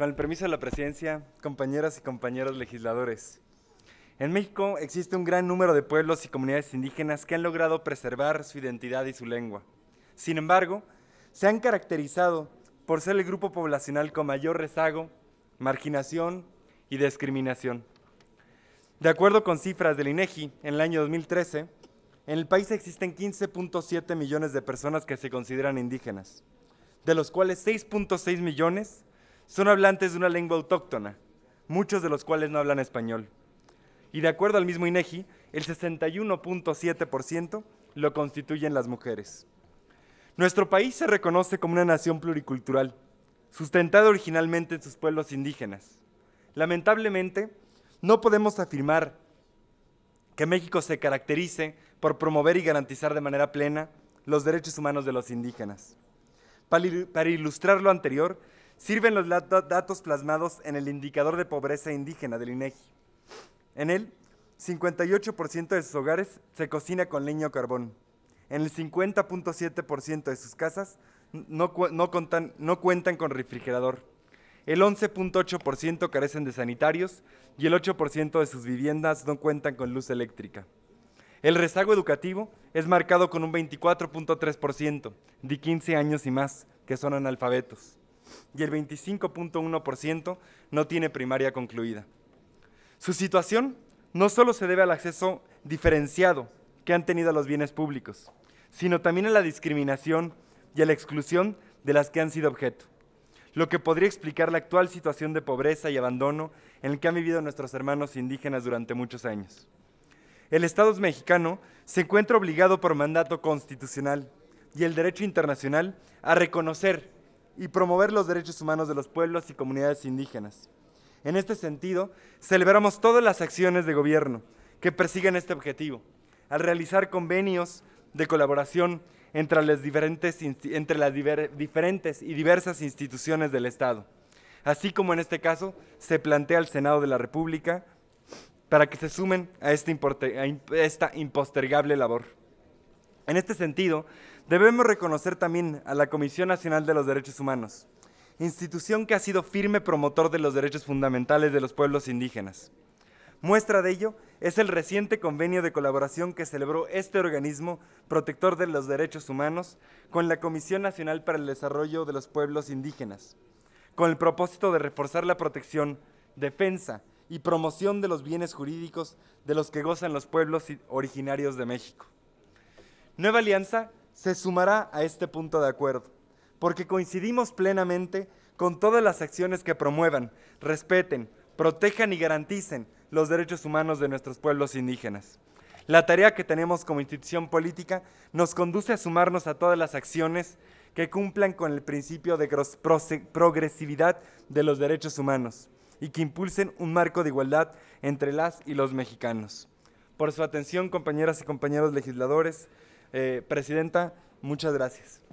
Con el permiso de la presidencia, compañeras y compañeros legisladores. En México existe un gran número de pueblos y comunidades indígenas que han logrado preservar su identidad y su lengua. Sin embargo, se han caracterizado por ser el grupo poblacional con mayor rezago, marginación y discriminación. De acuerdo con cifras del INEGI, en el año 2013, en el país existen 15.7 millones de personas que se consideran indígenas, de los cuales 6.6 millones son hablantes de una lengua autóctona, muchos de los cuales no hablan español. Y de acuerdo al mismo INEGI, el 61.7% lo constituyen las mujeres. Nuestro país se reconoce como una nación pluricultural, sustentada originalmente en sus pueblos indígenas. Lamentablemente, no podemos afirmar que México se caracterice por promover y garantizar de manera plena los derechos humanos de los indígenas. Para ilustrar lo anterior, sirven los datos plasmados en el indicador de pobreza indígena del INEGI. E en él, 58% de sus hogares se cocina con leño o carbón. En el 50.7% de sus casas no, no, no cuentan con refrigerador. El 11.8% carecen de sanitarios y el 8% de sus viviendas no cuentan con luz eléctrica. El rezago educativo es marcado con un 24.3% de 15 años y más que son analfabetos y el 25.1% no tiene primaria concluida. Su situación no solo se debe al acceso diferenciado que han tenido a los bienes públicos, sino también a la discriminación y a la exclusión de las que han sido objeto, lo que podría explicar la actual situación de pobreza y abandono en el que han vivido nuestros hermanos indígenas durante muchos años. El Estado mexicano se encuentra obligado por mandato constitucional y el derecho internacional a reconocer y promover los derechos humanos de los pueblos y comunidades indígenas. En este sentido, celebramos todas las acciones de gobierno que persiguen este objetivo, al realizar convenios de colaboración entre las diferentes, y diversas instituciones del Estado, así como en este caso se plantea al Senado de la República para que se sumen a, este a esta impostergable labor. En este sentido, Debemos reconocer también a la Comisión Nacional de los Derechos Humanos, institución que ha sido firme promotor de los derechos fundamentales de los pueblos indígenas. Muestra de ello es el reciente convenio de colaboración que celebró este organismo protector de los derechos humanos con la Comisión Nacional para el Desarrollo de los Pueblos Indígenas, con el propósito de reforzar la protección, defensa y promoción de los bienes jurídicos de los que gozan los pueblos originarios de México. Nueva Alianza se sumará a este punto de acuerdo, porque coincidimos plenamente con todas las acciones que promuevan, respeten, protejan y garanticen los derechos humanos de nuestros pueblos indígenas. La tarea que tenemos como institución política nos conduce a sumarnos a todas las acciones que cumplan con el principio de progresividad de los derechos humanos y que impulsen un marco de igualdad entre las y los mexicanos. Por su atención, compañeras y compañeros legisladores, eh, presidenta, muchas gracias.